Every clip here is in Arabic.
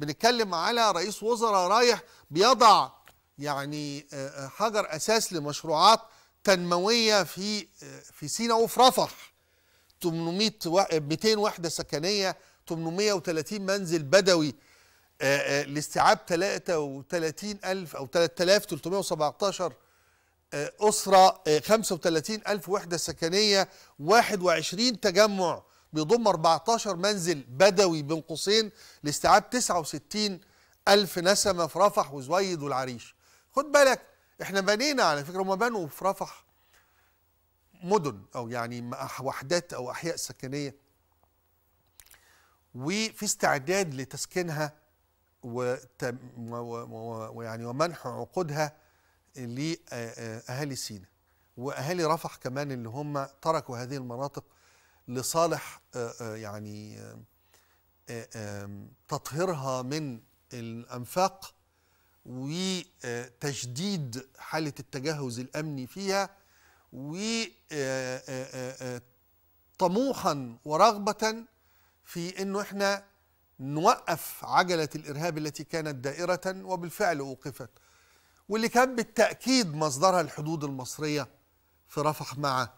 بنتكلم على رئيس وزراء رايح بيضع يعني آه، آه، حجر اساس لمشروعات تنمويه في آه، في سيناء وفي رفح 800 200 وحده سكنيه 830 منزل بدوي لاستيعاب 33000 او 3317 اسره 35000 وحده سكنيه 21 تجمع بيضم 14 منزل بدوي بين قوسين لاستيعاب 69 ألف نسمة في رفح وزويد والعريش خد بالك احنا بنينا على فكرة هم بنوا في رفح مدن أو يعني وحدات أو أحياء سكنية وفي استعداد لتسكينها ويعني ومنح عقودها لأهالي سينا وأهالي رفح كمان اللي هم تركوا هذه المناطق لصالح آه، آه، يعني آه، تطهيرها من الانفاق وتشديد حاله التجهز الامني فيها وطموحا ورغبه في انه احنا نوقف عجله الارهاب التي كانت دائره وبالفعل اوقفت واللي كان بالتاكيد مصدرها الحدود المصريه في رفح مع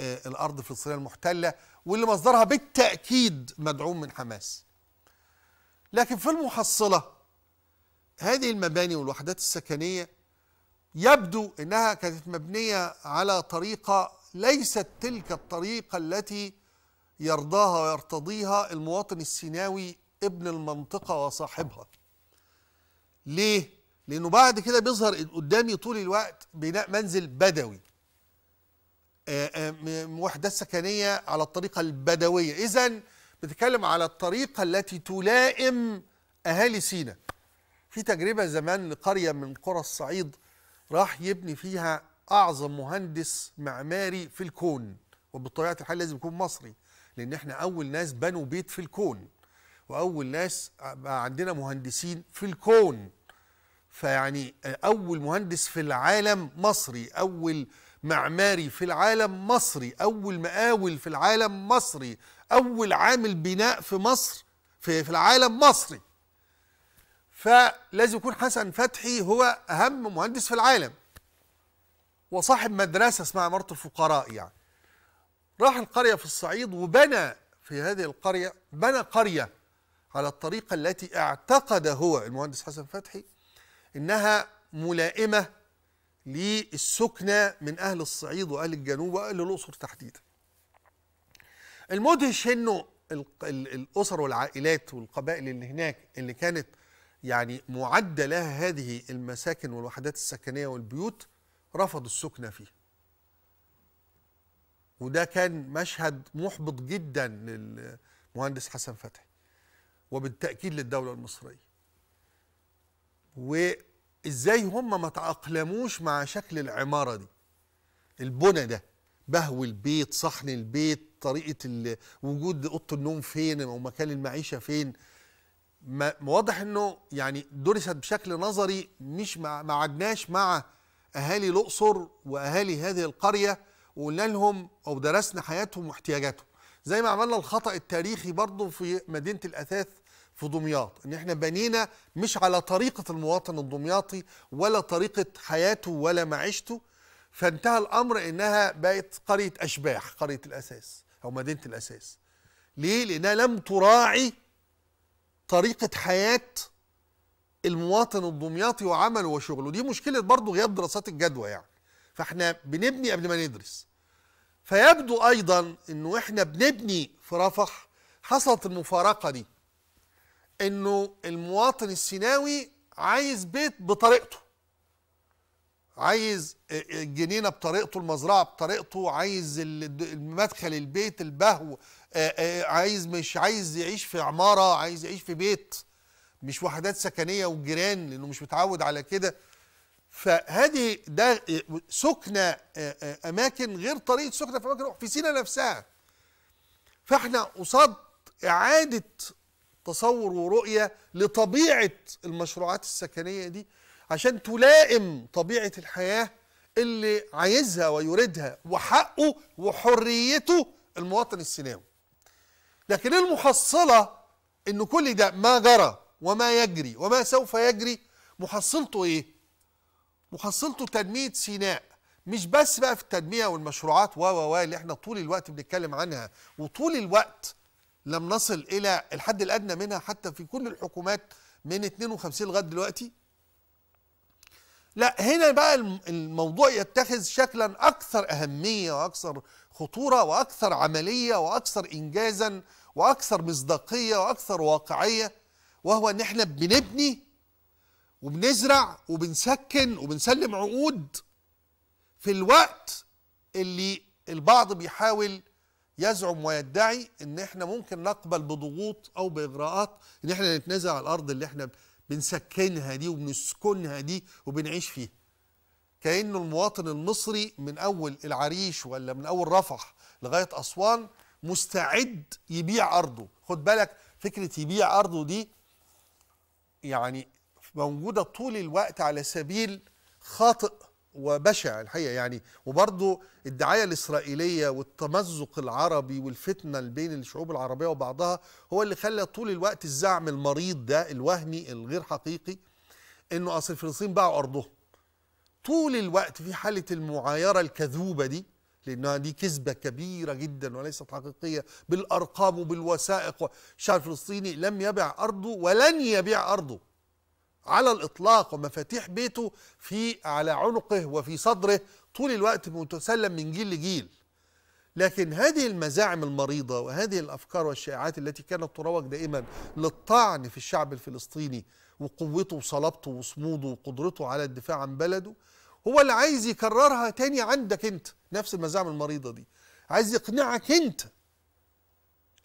آه، الارض الفلسطينيه المحتله واللي مصدرها بالتاكيد مدعوم من حماس. لكن في المحصله هذه المباني والوحدات السكنيه يبدو انها كانت مبنيه على طريقه ليست تلك الطريقه التي يرضاها ويرتضيها المواطن السيناوي ابن المنطقه وصاحبها. ليه؟ لانه بعد كده بيظهر قدامي طول الوقت بناء منزل بدوي آه، آه، وحدات سكنية على الطريقة البدوية إذا بتتكلم على الطريقة التي تلائم أهالي سينا في تجربة زمان لقرية من قرى الصعيد راح يبني فيها أعظم مهندس معماري في الكون وبطبيعة الحال لازم يكون مصري لأن احنا أول ناس بنوا بيت في الكون وأول ناس بقى عندنا مهندسين في الكون فيعني أول مهندس في العالم مصري أول معماري في العالم مصري أول مقاول في العالم مصري أول عامل بناء في مصر في, في العالم مصري فلازم يكون حسن فتحي هو أهم مهندس في العالم وصاحب مدرسة اسمها عمارة الفقراء يعني راح القرية في الصعيد وبنى في هذه القرية بنى قرية على الطريقة التي اعتقد هو المهندس حسن فتحي إنها ملائمة للسكنة من أهل الصعيد وأهل الجنوب وأهل الأقصر تحديدا المدهش أنه الأسر والعائلات والقبائل اللي هناك اللي كانت يعني معدة لها هذه المساكن والوحدات السكنية والبيوت رفضوا السكنة فيه وده كان مشهد محبط جدا للمهندس حسن فتحي وبالتأكيد للدولة المصرية ازاي هم ما تأقلموش مع شكل العمارة دي البنى ده بهو البيت صحن البيت طريقة وجود أوضة النوم فين أو مكان المعيشة فين ما واضح انه يعني درست بشكل نظري مش ما عدناش مع اهالي الاقصر واهالي هذه القريه وقلنا لهم او درسنا حياتهم واحتياجاتهم زي ما عملنا الخطا التاريخي برضه في مدينه الاثاث في دمياط ان احنا بنينا مش على طريقه المواطن الدمياطي ولا طريقه حياته ولا معيشته فانتهى الامر انها بقت قريه اشباح قريه الاساس او مدينه الاساس ليه لانها لم تراعي طريقه حياه المواطن الدمياطي وعمله وشغله دي مشكله برضه غياب دراسات الجدوى يعني فاحنا بنبني قبل ما ندرس فيبدو ايضا انه احنا بنبني في رفح حصلت المفارقه دي انه المواطن السيناوي عايز بيت بطريقته عايز الجنينه بطريقته المزرعه بطريقته عايز المدخل البيت البهو آه، آه، عايز مش عايز يعيش في عماره عايز يعيش في بيت مش وحدات سكنيه وجيران لانه مش متعود على كده فهذه ده سكنه آه، اماكن غير طريقه سكنه في اماكن في سينا نفسها فاحنا قصاد اعاده تصور ورؤية لطبيعة المشروعات السكنية دي عشان تلائم طبيعة الحياة اللي عايزها ويريدها وحقه وحريته المواطن السيناوي لكن المحصلة ان كل ده ما جرى وما يجري وما سوف يجري محصلته ايه محصلته تنمية سيناء مش بس بقى في التنمية والمشروعات و و اللي احنا طول الوقت بنتكلم عنها وطول الوقت لم نصل الى الحد الادنى منها حتى في كل الحكومات من 52 لغايه دلوقتي لا هنا بقى الموضوع يتخذ شكلا اكثر اهميه واكثر خطوره واكثر عمليه واكثر انجازا واكثر مصداقيه واكثر واقعيه وهو ان احنا بنبني وبنزرع وبنسكن وبنسلم عقود في الوقت اللي البعض بيحاول يزعم ويدعي ان احنا ممكن نقبل بضغوط او باغراءات ان احنا نتنازع على الارض اللي احنا بنسكنها دي وبنسكنها دي وبنعيش فيها كأنه المواطن المصري من أول العريش ولا من أول رفح لغاية أسوان مستعد يبيع أرضه خد بالك فكرة يبيع أرضه دي يعني موجودة طول الوقت على سبيل خاطئ وبشع الحقيقه يعني وبرضه الدعايه الاسرائيليه والتمزق العربي والفتنه اللي بين الشعوب العربيه وبعضها هو اللي خلى طول الوقت الزعم المريض ده الوهمي الغير حقيقي انه اصل فلسطين باعوا ارضهم طول الوقت في حاله المعايره الكذوبه دي لانها دي كذبه كبيره جدا وليست حقيقيه بالارقام وبالوثائق الشعب الفلسطيني لم يبع ارضه ولن يبيع ارضه على الإطلاق ومفاتيح بيته في على عنقه وفي صدره طول الوقت متسلم من جيل لجيل لكن هذه المزاعم المريضة وهذه الأفكار والشائعات التي كانت تروج دائما للطعن في الشعب الفلسطيني وقوته وصلابته وصموده وقدرته على الدفاع عن بلده هو اللي عايز يكررها تاني عندك انت نفس المزاعم المريضة دي عايز يقنعك انت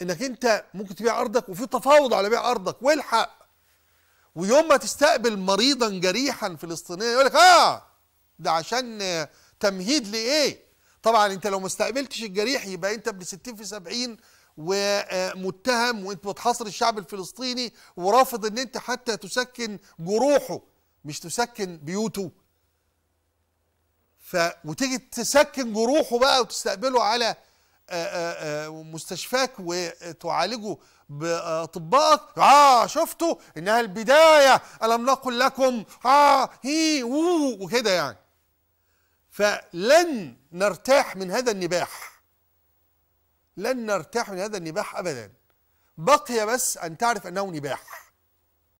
انك انت ممكن تبيع ارضك وفي تفاوض على بيع ارضك والحق ويوم ما تستقبل مريضا جريحا فلسطينيا يقول لك اه ده عشان تمهيد لايه طبعا انت لو ما استقبلتش الجريح يبقى انت ابن 60 في 70 ومتهم وانت بتحاصر الشعب الفلسطيني ورافض ان انت حتى تسكن جروحه مش تسكن بيوته ف وتيجي تسكن جروحه بقى وتستقبله على آه، آه، آه، مستشفاك وتعالجه باطبائك اه شفتوا انها البدايه الم نقل لكم اه هي وكده يعني فلن نرتاح من هذا النباح لن نرتاح من هذا النباح ابدا بقي بس ان تعرف انه نباح